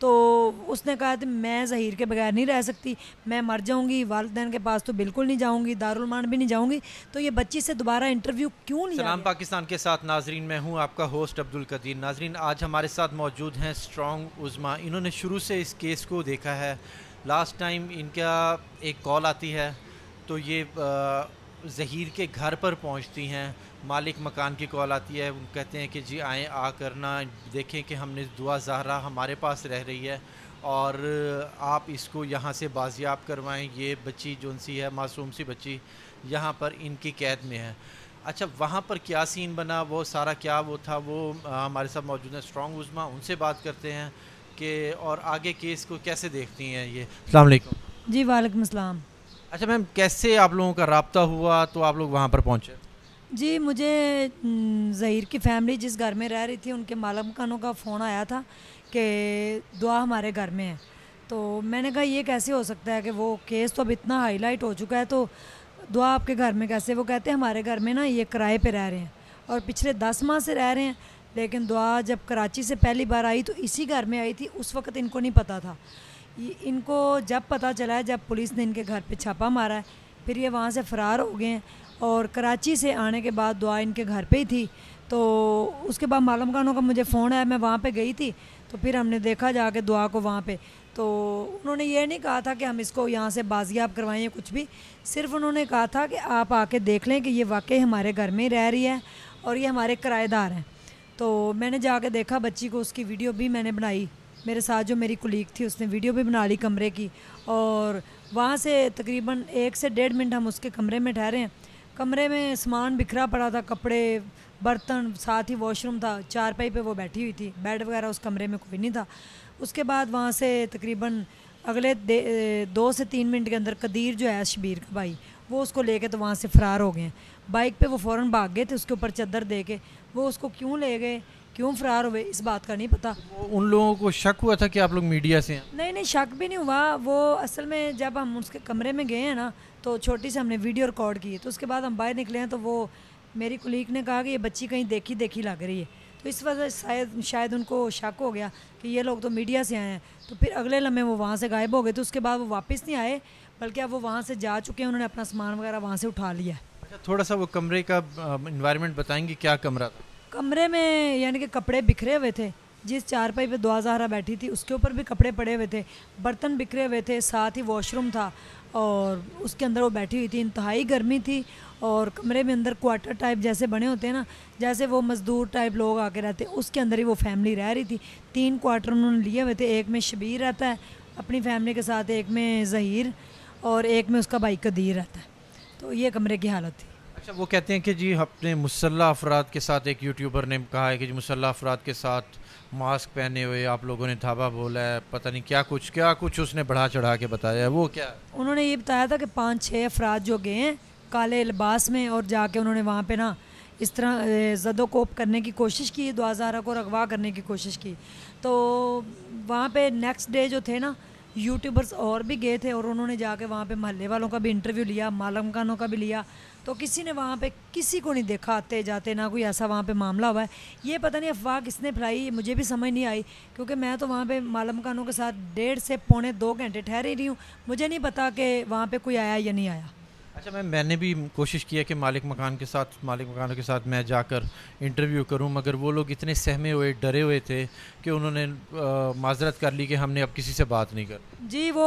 तो उसने कहा कि मैं जहीर के बगैर नहीं रह सकती मैं मर जाऊँगी वालदेन के पास तो बिल्कुल नहीं जाऊँगी दारुलमान भी नहीं जाऊँगी तो ये बच्ची से दोबारा इंटरव्यू क्यों नहीं सलाम पाकिस्तान के साथ नाजरीन मैं हूँ आपका होस्ट अब्दुल कदीर नाजरीन आज हमारे साथ मौजूद हैं स्ट्रॉन्ग उज़मा इन्होंने शुरू से इस केस को देखा है लास्ट टाइम इनका एक कॉल आती है तो ये जहीर के घर पर पहुंचती हैं मालिक मकान की कॉल आती है वो कहते हैं कि जी आएँ आ करना देखें कि हमने दुआ जहरा हमारे पास रह रही है और आप इसको यहाँ से बाजियाब करवाएं ये बच्ची जो सी है मासूम सी बच्ची यहाँ पर इनकी कैद में है अच्छा वहाँ पर क्या सीन बना वो सारा क्या वो था वो हमारे साथ मौजूद है स्ट्रॉन्ग उज़मा उनसे बात करते हैं कि और आगे केस को कैसे देखती हैं ये अलैक्म जी वालेकाम अच्छा मैम कैसे आप लोगों का रबता हुआ तो आप लोग वहाँ पर पहुँचे जी मुझे ज़हीर की फैमिली जिस घर में रह रही थी उनके मालम खानों का फ़ोन आया था कि दुआ हमारे घर में है तो मैंने कहा ये कैसे हो सकता है कि वो केस तो अब इतना हाईलाइट हो चुका है तो दुआ आपके घर में कैसे वो कहते हैं हमारे घर में ना ये किराए पे रह रहे हैं और पिछले दस माह से रह रहे हैं लेकिन दुआ जब कराची से पहली बार आई तो इसी घर में आई थी उस वक्त इनको नहीं पता था इनको जब पता चला है जब पुलिस ने इनके घर पे छापा मारा है फिर ये वहाँ से फ़रार हो गए हैं और कराची से आने के बाद दुआ इनके घर पे ही थी तो उसके बाद मालूम खानों का मुझे फ़ोन आया मैं वहाँ पे गई थी तो फिर हमने देखा जाके दुआ को वहाँ पे तो उन्होंने ये नहीं कहा था कि हम इसको यहाँ से बाजियाब करवाएं कुछ भी सिर्फ उन्होंने कहा था कि आप आके देख लें कि ये वाकई हमारे घर में ही रह रही है और ये हमारे किराएदार हैं तो मैंने जाके देखा बच्ची को उसकी वीडियो भी मैंने बनाई मेरे साथ जो मेरी कुलीग थी उसने वीडियो भी बना ली कमरे की और वहाँ से तकरीबन एक से डेढ़ मिनट हम उसके कमरे में ठहरे हैं कमरे में सामान बिखरा पड़ा था कपड़े बर्तन साथ ही वॉशरूम था चारपाई पे वो बैठी हुई थी बेड वगैरह उस कमरे में कोई नहीं था उसके बाद वहाँ से तकरीबन अगले दो से तीन मिनट के अंदर कदीर जो है शबीर का भाई वो उसको ले तो वहाँ से फ़रार हो गए बाइक पर वो फ़ौर भाग गए थे उसके ऊपर चादर दे के वो उसको क्यों ले गए क्यों फरार हुए इस बात का नहीं पता उन लोगों को शक हुआ था कि आप लोग मीडिया से हैं नहीं नहीं शक भी नहीं हुआ वो असल में जब हम उसके कमरे में गए हैं ना तो छोटी से हमने वीडियो रिकॉर्ड की तो उसके बाद हम बाहर निकले हैं तो वो मेरी कुलीग ने कहा कि ये बच्ची कहीं देखी देखी लग रही है तो इस वजह से शायद शायद उनको शक हो गया कि ये लोग तो मीडिया से आए हैं तो फिर अगले लम्हे वो वहाँ से गायब हो गए तो उसके बाद वो वापस नहीं आए बल्कि अब वो वहाँ से जा चुके हैं उन्होंने अपना सामान वगैरह वहाँ से उठा लिया अच्छा थोड़ा सा वो कमरे का इन्वायरमेंट बताएंगे क्या कमरा था कमरे में यानी कि कपड़े बिखरे हुए थे जिस चारपाई पे दुआ जहरा बैठी थी उसके ऊपर भी कपड़े पड़े हुए थे बर्तन बिखरे हुए थे साथ ही वॉशरूम था और उसके अंदर वो बैठी हुई थी इंतहाई गर्मी थी और कमरे में अंदर क्वार्टर टाइप जैसे बने होते हैं ना जैसे वो मज़दूर टाइप लोग आके रहते हैं उसके अंदर ही वो फैमिली रह रही थी तीन क्वार्टर उन्होंने लिए हुए थे एक में शबीर रहता है अपनी फैमिली के साथ एक में जहीर और एक में उसका भाई कदीर रहता है तो ये कमरे की हालत थी अच्छा वो कहते हैं कि जी अपने मुसल्ह अफराद के साथ एक यूट्यूबर ने कहा है कि जी मुसल्ह अफराद के साथ मास्क पहने हुए आप लोगों ने धाबा बोला है पता नहीं क्या कुछ क्या कुछ उसने बढ़ा चढ़ा के बताया है वो क्या उन्होंने ये बताया था कि पाँच छः अफराद जो गए हैं काले लिबास में और जाके उन्होंने वहाँ पर ना इस तरह जदो कोप करने की कोशिश की हजारा को रगवा करने की कोशिश की तो वहाँ पर नेक्स्ट डे जो थे ना यूट्यूबर्स और भी गए थे और उन्होंने जाके वहाँ पे महल्ले वालों का भी इंटरव्यू लिया मालमकानों का भी लिया तो किसी ने वहाँ पे किसी को नहीं देखा आते जाते ना कोई ऐसा वहाँ पे मामला हुआ है ये पता नहीं अफवाह किसने फैलाई मुझे भी समझ नहीं आई क्योंकि मैं तो वहाँ पे मालम खानों के साथ डेढ़ से पौने दो घंटे ठहर ही रही हूँ मुझे नहीं पता कि वहाँ पर कोई आया या नहीं आया अच्छा मैम मैंने भी कोशिश किया कि मालिक मकान के साथ मालिक मकानों के साथ मैं जाकर इंटरव्यू करूं मगर वो लोग इतने सहमे हुए डरे हुए थे कि उन्होंने माजरत कर ली कि हमने अब किसी से बात नहीं कर जी वो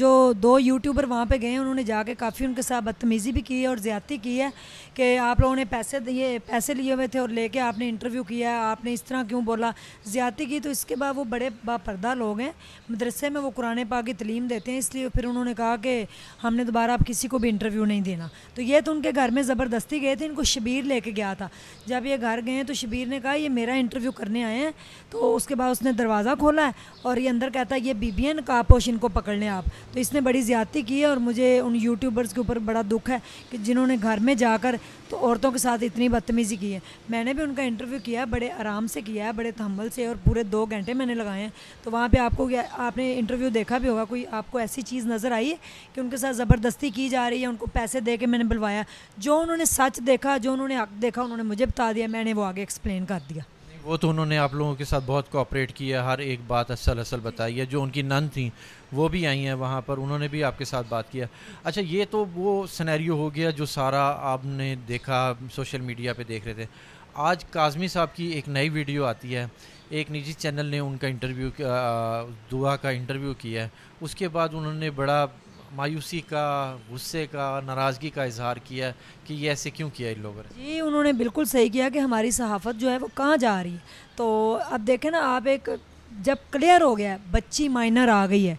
जो दो यूट्यूबर वहाँ पे गए उन्होंने जाके काफ़ी उनके साथ बदतमीज़ी भी की है और ज़्यादती की है कि आप लोगों ने पैसे दिए पैसे लिए हुए थे और लेके आपने इंटरव्यू किया आपने इस तरह क्यों बोला ज़्यादती की तो इसके बाद वो बड़े बापर्दा लोग हैं मदरसे में वो कुरने पा की तलीम देते हैं इसलिए फिर उन्होंने कहा कि हमने दोबारा आप किसी को भी इंटरव्यू इंटरव्यू नहीं देना तो ये तो उनके घर में ज़बरदस्ती गए थे इनको शबीर लेके गया था जब ये घर गए तो शबीर ने कहा ये मेरा इंटरव्यू करने आए हैं तो उसके बाद उसने दरवाज़ा खोला है और ये अंदर कहता है ये बीबी है कापोश इनको पकड़ने आप तो इसने बड़ी ज़्यादती की है और मुझे उन यूट्यूबर्स के ऊपर बड़ा दुख है कि जिन्होंने घर में जाकर तो औरतों के साथ इतनी बदतमीज़ी की है मैंने भी उनका इंटरव्यू किया है बड़े आराम से किया है बड़े थम्बल से और पूरे दो घंटे मैंने लगाए हैं तो वहाँ पर आपको आपने इंटरव्यू देखा भी होगा कोई आपको ऐसी चीज़ नज़र आई है कि उनके साथ ज़बरदस्ती की जा रही है उनको पैसे दे के मैंने बुलवाया जो उन्होंने सच देखा जो उन्होंने हक देखा उन्होंने मुझे बता दिया मैंने वो आगे एक्सप्लेन कर दिया वो तो उन्होंने आप लोगों के साथ बहुत कोऑपरेट किया हर एक बात असल असल बताई है जो उनकी नन थी वो भी आई हैं वहाँ पर उन्होंने भी आपके साथ बात किया अच्छा ये तो वो सिनेरियो हो गया जो सारा आपने देखा सोशल मीडिया पे देख रहे थे आज काजमी साहब की एक नई वीडियो आती है एक निजी चैनल ने उनका इंटरव्यू दुआ का इंटरव्यू किया है उसके बाद उन्होंने बड़ा मायूसी का गुस्से का नाराज़गी का इजहार किया कि ये ऐसे क्यों किया इन लोगों ने जी उन्होंने बिल्कुल सही किया कि हमारी सहाफ़त जो है वो कहाँ जा रही है तो अब देखें ना आप एक जब क्लियर हो गया बच्ची माइनर आ गई है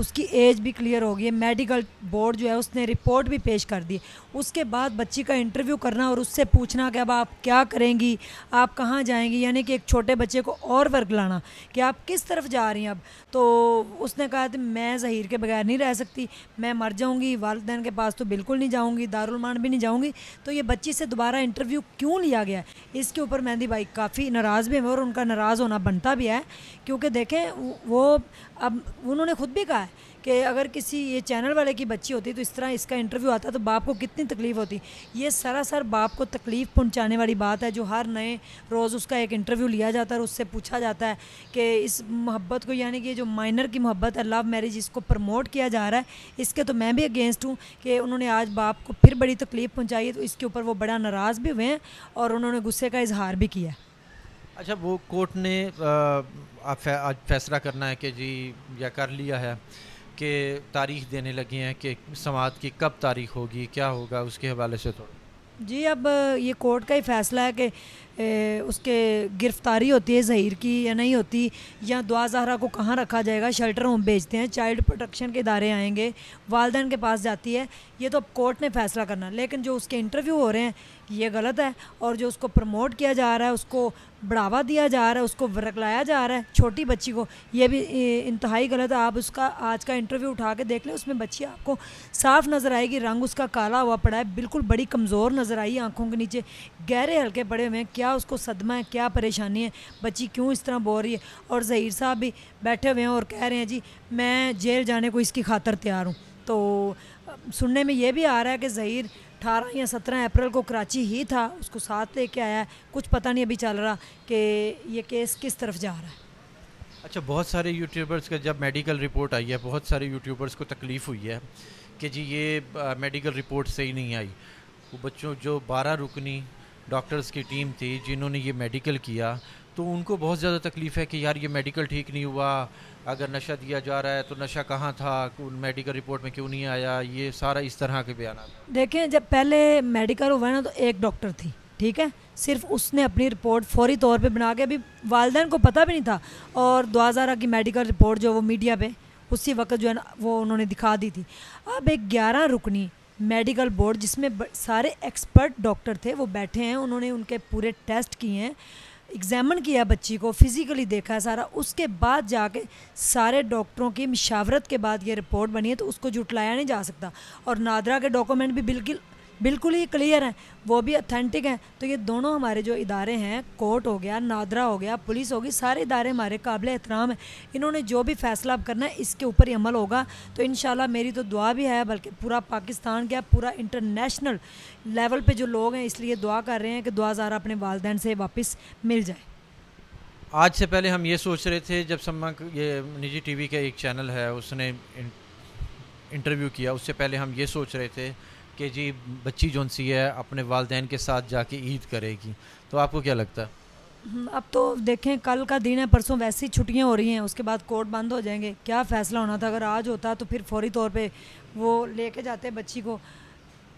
उसकी एज भी क्लियर हो गई है मेडिकल बोर्ड जो है उसने रिपोर्ट भी पेश कर दी उसके बाद बच्ची का इंटरव्यू करना और उससे पूछना कि अब आप क्या करेंगी आप कहाँ जाएंगी यानी कि एक छोटे बच्चे को और वर्क लाना कि आप किस तरफ जा रही हैं अब तो उसने कहा था मैं जहीर के बगैर नहीं रह सकती मैं मर जाऊँगी वालदेन के पास तो बिल्कुल नहीं जाऊँगी दारुलमान भी नहीं जाऊँगी तो ये बच्ची से दोबारा इंटरव्यू क्यों लिया गया इसके ऊपर मेहंदी भाई काफ़ी नाराज़ भी है और उनका नाराज़ होना बनता भी है क्योंकि देखें वो अब उन्होंने खुद भी कहा है कि अगर किसी ये चैनल वाले की बच्ची होती तो इस तरह इसका इंटरव्यू आता तो बाप को कितनी तकलीफ़ होती ये सरासर बाप को तकलीफ़ पहुँचाने वाली बात है जो हर नए रोज़ उसका एक इंटरव्यू लिया जाता है और उससे पूछा जाता है कि इस मोहब्बत को यानी कि जो माइनर की मोहब्बत है लव मैरिज इसको प्रमोट किया जा रहा है इसके तो मैं भी अगेंस्ट हूँ कि उन्होंने आज बाप को फिर बड़ी तकलीफ़ पहुँचाई है तो इसके ऊपर वो बड़ा नाराज़ भी हुए हैं और उन्होंने गुस्से का इजहार भी किया अच्छा वो कोर्ट ने आज फैसला करना है कि जी या कर लिया है के तारीख देने लगे हैं कि समात की कब तारीख होगी क्या होगा उसके हवाले से थोड़ा जी अब ये कोर्ट का ही फैसला है कि ए, उसके गिरफ्तारी होती है ज़हीर की या नहीं होती या दुआ जहरा को कहाँ रखा जाएगा शेल्टर होम भेजते हैं चाइल्ड प्रोटेक्शन के इदारे आएंगे वालदेन के पास जाती है ये तो अब कोर्ट ने फैसला करना लेकिन जो उसके इंटरव्यू हो रहे हैं ये गलत है और जो उसको प्रमोट किया जा रहा है उसको बढ़ावा दिया जा रहा है उसको रखलाया जा रहा है छोटी बच्ची को ये भी इंतहाई गलत है आप उसका आज का इंटरव्यू उठा के देख लें उसमें बच्ची आपको साफ नज़र आएगी रंग उसका काला हुआ पड़ा है बिल्कुल बड़ी कमज़ोर नज़र आई आँखों के नीचे गहरे हल्के पड़े हुए हैं क्या क्या उसको सदमा है क्या परेशानी है बच्ची क्यों इस तरह बोल रही है और ज़हीर साहब भी बैठे हुए हैं और कह रहे हैं जी मैं जेल जाने को इसकी खातर तैयार हूँ तो सुनने में ये भी आ रहा है कि ज़हीर अठारह या सत्रह अप्रैल को कराची ही था उसको साथ लेके आया है कुछ पता नहीं अभी चल रहा कि ये केस किस तरफ जा रहा है अच्छा बहुत सारे यूट्यूबर्स का जब मेडिकल रिपोर्ट आई है बहुत सारे यूट्यूबर्स को तकलीफ़ हुई है कि जी ये मेडिकल रिपोर्ट सही नहीं आई वो बच्चों जो बारह रुकनी डॉक्टर्स की टीम थी जिन्होंने ये मेडिकल किया तो उनको बहुत ज़्यादा तकलीफ़ है कि यार ये मेडिकल ठीक नहीं हुआ अगर नशा दिया जा रहा है तो नशा कहाँ था मेडिकल रिपोर्ट में क्यों नहीं आया ये सारा इस तरह के बयान देखें जब पहले मेडिकल हुआ ना तो एक डॉक्टर थी ठीक है सिर्फ उसने अपनी रिपोर्ट फौरी तौर पे बना के अभी वालदेन को पता भी नहीं था और दुआजारा की मेडिकल रिपोर्ट जो वो मीडिया पे उसी वक्त जो है ना वो उन्होंने दिखा दी थी अब एक ग्यारह रुकनी मेडिकल बोर्ड जिसमें सारे एक्सपर्ट डॉक्टर थे वो बैठे हैं उन्होंने उनके पूरे टेस्ट किए हैं एग्जामिन किया बच्ची को फिज़िकली देखा सारा उसके बाद जाके सारे डॉक्टरों की मशावरत के बाद ये रिपोर्ट बनी है तो उसको जुटलाया नहीं जा सकता और नादरा के डॉक्यूमेंट भी बिल्कुल बिल्कुल ही क्लियर हैं वो भी अथेंटिक हैं तो ये दोनों हमारे जो इदारे हैं कोर्ट हो गया नादरा हो गया पुलिस होगी सारे इदारे हमारे काबिल एहतराम हैं इन्होंने जो भी फ़ैसला अब करना है इसके ऊपर ही अमल होगा तो इन मेरी तो दुआ भी है बल्कि पूरा पाकिस्तान क्या पूरा इंटरनेशनल लेवल पर जो लोग हैं इसलिए दुआ कर रहे हैं कि दुआ ज़ारा अपने वालदेन से वापस मिल जाए आज से पहले हम ये सोच रहे थे जब सम्मक ये निजी टीवी का एक चैनल है उसने इंटरव्यू किया उससे पहले हम ये सोच रहे थे कि जी बच्ची जो सी है अपने वालदेन के साथ जाके ईद करेगी तो आपको क्या लगता है हम्म, अब तो देखें कल का दिन है परसों वैसी छुट्टियां हो रही हैं उसके बाद कोर्ट बंद हो जाएंगे क्या फ़ैसला होना था अगर आज होता तो फिर फौरी तौर पे वो लेके जाते बच्ची को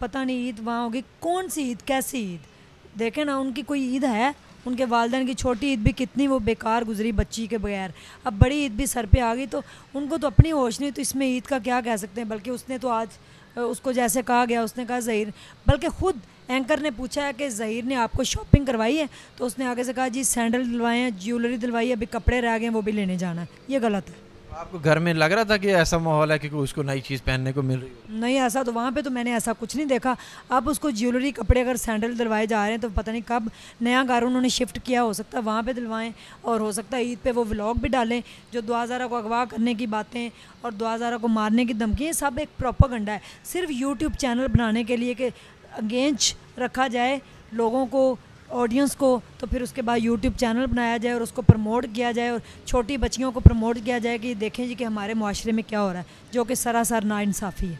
पता नहीं ईद वहाँ होगी कौन सी ईद कैसी ईद देखें ना उनकी कोई ईद है उनके वालदेन की छोटी ईद भी कितनी वो बेकार गुजरी बच्ची के बगैर अब बड़ी ईद भी सर पे आ गई तो उनको तो अपनी होश नहीं तो इसमें ईद का क्या कह सकते हैं बल्कि उसने तो आज उसको जैसे कहा गया उसने कहा ज़हीर बल्कि ख़ुद एंकर ने पूछा है कि ज़हीर ने आपको शॉपिंग करवाई है तो उसने आगे से कहा जी सैंडल दिलवाए हैं ज्वेलरी दिलवाई है अभी कपड़े रह गए हैं वो भी लेने जाना है ये गलत है आपको घर में लग रहा था कि ऐसा माहौल है कि उसको नई चीज़ पहनने को मिल रही हो नहीं ऐसा तो वहाँ पे तो मैंने ऐसा कुछ नहीं देखा अब उसको ज्वेलरी कपड़े अगर सैंडल दिलवाए जा रहे हैं तो पता नहीं कब नया घर उन्होंने शिफ्ट किया हो सकता है वहाँ पर दिलवाएँ और हो सकता है ईद पर वो व्लॉग भी डालें जो दुआजारा को अगवा करने की बातें और दो को मारने की धमकी ये सब एक प्रॉपर है सिर्फ यूट्यूब चैनल बनाने के लिए कि अगेंस्ट रखा जाए लोगों को ऑडियंस को तो फिर उसके बाद यूट्यूब चैनल बनाया जाए और उसको प्रमोट किया जाए और छोटी बच्चियों को प्रमोट किया जाए कि देखें जी कि हमारे माशरे में क्या हो रहा है जो कि सरासर नाइंसाफ़ी है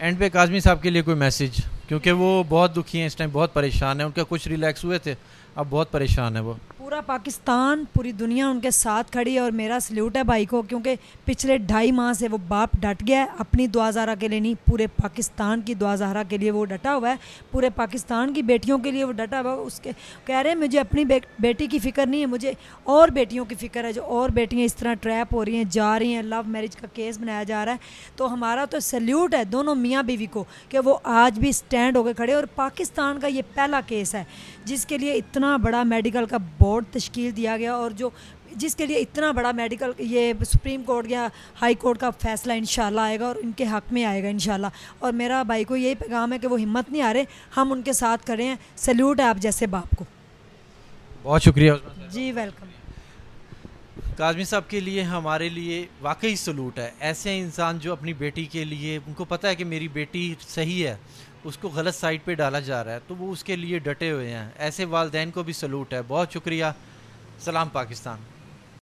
एंड पे काजमी साहब के लिए कोई मैसेज क्योंकि वो बहुत दुखी हैं इस टाइम बहुत परेशान हैं उनका कुछ रिलैक्स हुए थे अब बहुत परेशान है वो पूरा पाकिस्तान पूरी दुनिया उनके साथ खड़ी है और मेरा सल्यूट है भाई को क्योंकि पिछले ढाई माह से वो बाप डट गया है अपनी दुआजारा के लिए नहीं पूरे पाकिस्तान की दुआजारा के लिए वो डटा हुआ है पूरे पाकिस्तान की बेटियों के लिए वो डटा हुआ है उसके कह रहे हैं मुझे अपनी बे, बेटी की फ़िक्र नहीं है मुझे और बेटियों की फ़िक्र है जो और बेटियाँ इस तरह ट्रैप हो रही हैं जा रही हैं लव मैरिज का केस बनाया जा रहा है तो हमारा तो सल्यूट है दोनों मियाँ बीवी को कि वो आज भी स्टैंड होकर खड़े और पाकिस्तान का ये पहला केस है जिसके लिए इतना इतना बड़ा मेडिकल का बोर्ड तश्कील दिया गया और जो जिसके लिए इतना बड़ा मेडिकल ये सुप्रीम कोर्ट या हाई कोर्ट का फैसला इन आएगा और इनके हक़ में आएगा इन और मेरा भाई को यही पैगाम है कि वो हिम्मत नहीं आ रहे हम उनके साथ खड़े हैं सल्यूट है आप जैसे बाप को बहुत शुक्रिया जी वेलकम काजमी साहब के लिए हमारे लिए वाकई सलूट है ऐसे इंसान जो अपनी बेटी के लिए उनको पता है कि मेरी बेटी सही है उसको गलत साइड पे डाला जा रहा है तो वो उसके लिए डटे हुए हैं ऐसे वालदेन को भी सलूट है बहुत शुक्रिया सलाम पाकिस्तान